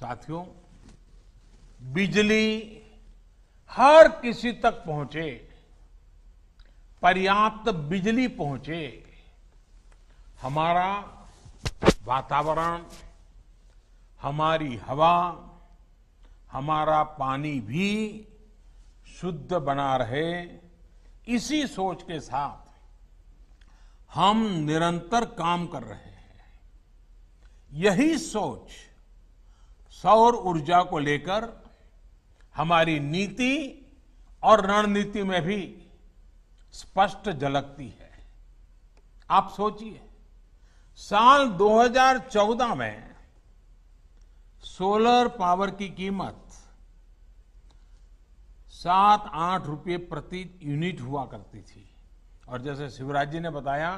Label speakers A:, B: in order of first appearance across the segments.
A: साथियों बिजली हर किसी तक पहुंचे पर्याप्त बिजली पहुंचे हमारा वातावरण हमारी हवा हमारा पानी भी शुद्ध बना रहे इसी सोच के साथ हम निरंतर काम कर रहे हैं यही सोच सौर ऊर्जा को लेकर हमारी नीति और रणनीति में भी स्पष्ट झलकती है आप सोचिए साल 2014 में सोलर पावर की कीमत सात आठ रुपये प्रति यूनिट हुआ करती थी और जैसे शिवराज जी ने बताया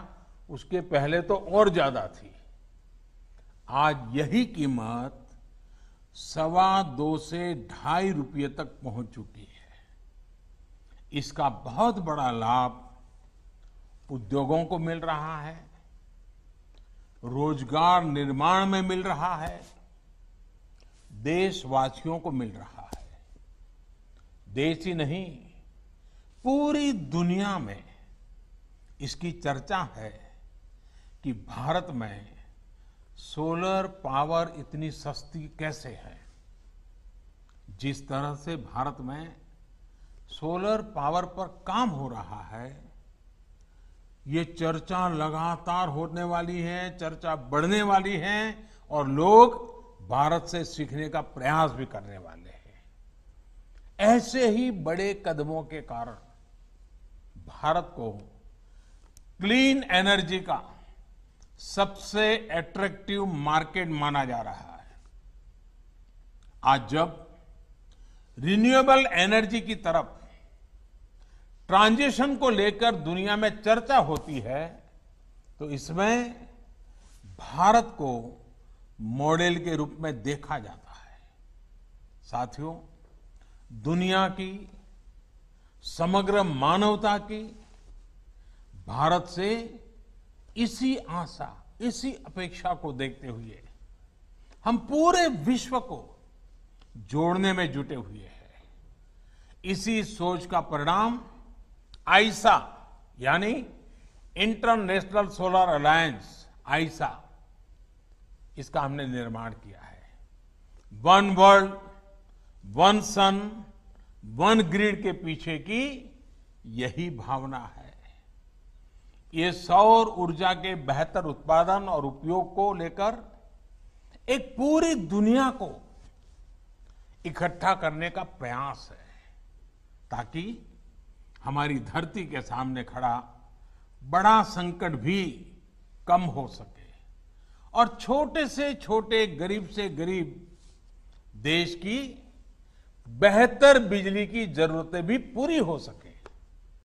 A: उसके पहले तो और ज्यादा थी आज यही कीमत सवा दो से ढाई रुपये तक पहुंच चुकी है इसका बहुत बड़ा लाभ उद्योगों को मिल रहा है रोजगार निर्माण में मिल रहा है देशवासियों को मिल रहा है देश ही नहीं पूरी दुनिया में इसकी चर्चा है कि भारत में सोलर पावर इतनी सस्ती कैसे है जिस तरह से भारत में सोलर पावर पर काम हो रहा है ये चर्चा लगातार होने वाली है चर्चा बढ़ने वाली है और लोग भारत से सीखने का प्रयास भी करने वाले हैं ऐसे ही बड़े कदमों के कारण भारत को क्लीन एनर्जी का सबसे एट्रैक्टिव मार्केट माना जा रहा है आज जब रिन्यूएबल एनर्जी की तरफ ट्रांजिशन को लेकर दुनिया में चर्चा होती है तो इसमें भारत को मॉडल के रूप में देखा जाता है साथियों दुनिया की समग्र मानवता की भारत से इसी आशा इसी अपेक्षा को देखते हुए हम पूरे विश्व को जोड़ने में जुटे हुए हैं इसी सोच का परिणाम आइसा यानी इंटरनेशनल सोलर अलायंस आइसा इसका हमने निर्माण किया है one world one sun one grid के पीछे की यही भावना है ये सौर ऊर्जा के बेहतर उत्पादन और उपयोग को लेकर एक पूरी दुनिया को इकट्ठा करने का प्रयास है ताकि हमारी धरती के सामने खड़ा बड़ा संकट भी कम हो सके और छोटे से छोटे गरीब से गरीब देश की बेहतर बिजली की जरूरतें भी पूरी हो सके